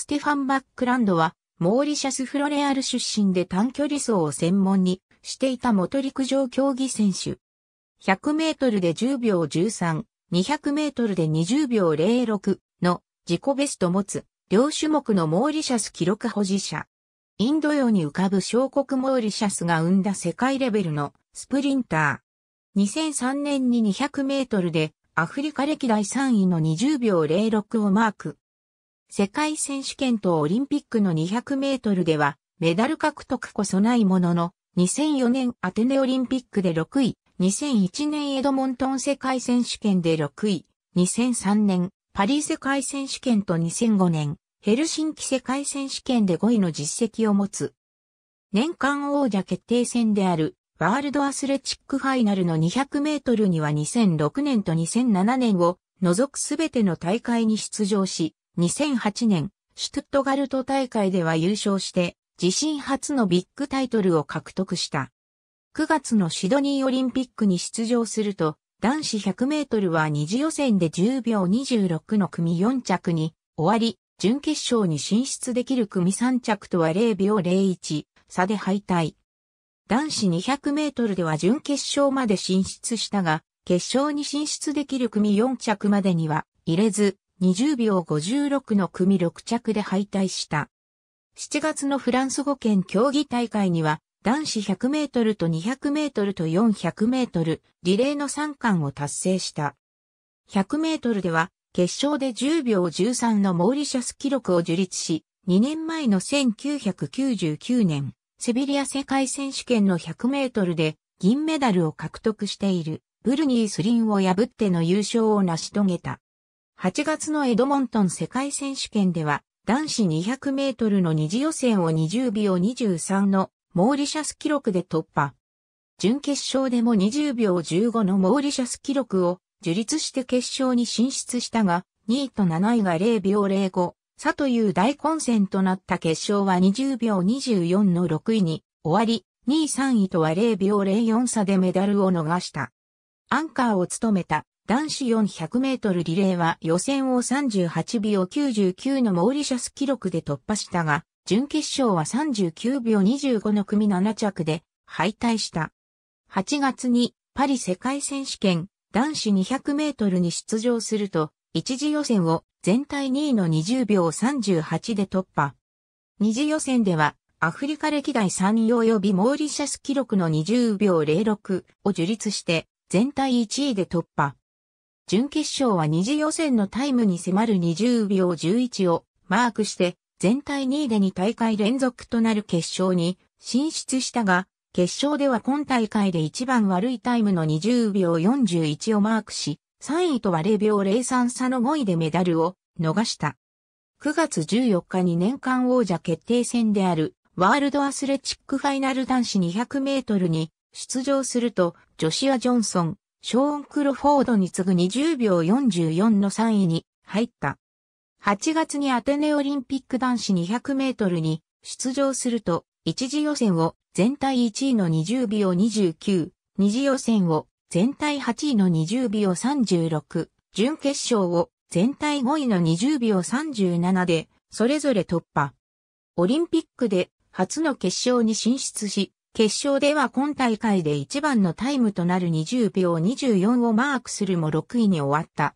ステファン・バックランドは、モーリシャス・フロレアル出身で短距離走を専門にしていた元陸上競技選手。100メートルで10秒13、200メートルで20秒06の自己ベスト持つ、両種目のモーリシャス記録保持者。インド洋に浮かぶ小国モーリシャスが生んだ世界レベルのスプリンター。2003年に200メートルでアフリカ歴代3位の20秒06をマーク。世界選手権とオリンピックの200メートルでは、メダル獲得こそないものの、2004年アテネオリンピックで6位、2001年エドモントン世界選手権で6位、2003年パリ世界選手権と2005年ヘルシンキ世界選手権で5位の実績を持つ。年間王者決定戦であるワールドアスレチックファイナルの200メートルには2006年と2007年を除くすべての大会に出場し、2008年、シュトゥットガルト大会では優勝して、自身初のビッグタイトルを獲得した。9月のシドニーオリンピックに出場すると、男子100メートルは二次予選で10秒26の組4着に終わり、準決勝に進出できる組3着とは0秒01差で敗退。男子200メートルでは準決勝まで進出したが、決勝に進出できる組4着までには入れず、20秒56の組6着で敗退した。7月のフランス語圏競技大会には、男子100メートルと200メートルと400メートル、リレーの3冠を達成した。100メートルでは、決勝で10秒13のモーリシャス記録を樹立し、2年前の1999年、セビリア世界選手権の100メートルで銀メダルを獲得しているブルニースリンを破っての優勝を成し遂げた。8月のエドモントン世界選手権では、男子200メートルの二次予選を20秒23のモーリシャス記録で突破。準決勝でも20秒15のモーリシャス記録を樹立して決勝に進出したが、2位と7位が0秒05、差という大混戦となった決勝は20秒24の6位に終わり、2位3位とは0秒04差でメダルを逃した。アンカーを務めた男子400メートルリレーは予選を38秒99のモーリシャス記録で突破したが、準決勝は39秒25の組7着で敗退した。8月にパリ世界選手権男子200メートルに出場すると、一次予選を全体2位の20秒38で突破。二次予選ではアフリカ歴代3位及びモーリシャス記録の20秒06を樹立して全体1位で突破。準決勝は二次予選のタイムに迫る20秒11をマークして、全体2位で2大会連続となる決勝に進出したが、決勝では今大会で一番悪いタイムの20秒41をマークし、3位とは0秒03差の5位でメダルを逃した。9月14日に年間王者決定戦であるワールドアスレチックファイナル男子200メートルに出場するとジョシア・ジョンソン、ショーン・クロフォードに次ぐ20秒44の3位に入った。8月にアテネオリンピック男子200メートルに出場すると、一次予選を全体1位の20秒29、二次予選を全体8位の20秒36、準決勝を全体5位の20秒37で、それぞれ突破。オリンピックで初の決勝に進出し、決勝では今大会で一番のタイムとなる20秒24をマークするも6位に終わった。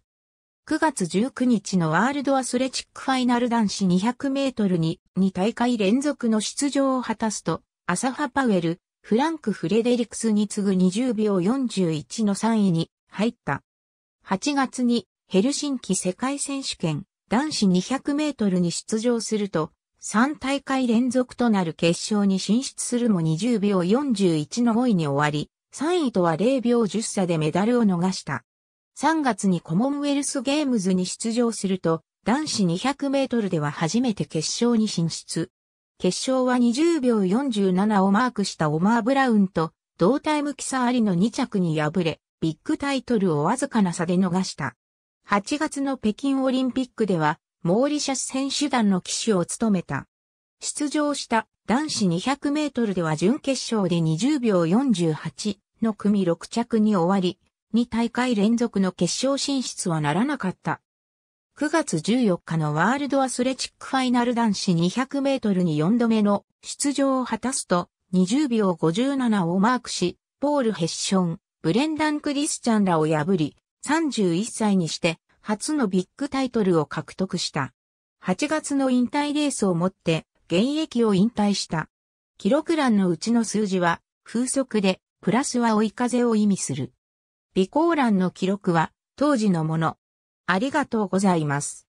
9月19日のワールドアスレチックファイナル男子200メートルに2大会連続の出場を果たすと、アサファ・パウエル、フランク・フレデリクスに次ぐ20秒41の3位に入った。8月にヘルシンキ世界選手権男子200メートルに出場すると、3大会連続となる決勝に進出するも20秒41の5位に終わり、3位とは0秒10差でメダルを逃した。3月にコモンウェルスゲームズに出場すると、男子200メートルでは初めて決勝に進出。決勝は20秒47をマークしたオマー・ブラウンと、同タイムキサーりの2着に敗れ、ビッグタイトルをわずかな差で逃した。8月の北京オリンピックでは、モーリシャス選手団の騎手を務めた。出場した男子200メートルでは準決勝で20秒48の組6着に終わり、2大会連続の決勝進出はならなかった。9月14日のワールドアスレチックファイナル男子200メートルに4度目の出場を果たすと20秒57をマークし、ポール・ヘッション、ブレンダン・クリスチャンらを破り、31歳にして初のビッグタイトルを獲得した。8月の引退レースをもって現役を引退した。記録欄のうちの数字は風速でプラスは追い風を意味する。備考欄の記録は当時のもの。ありがとうございます。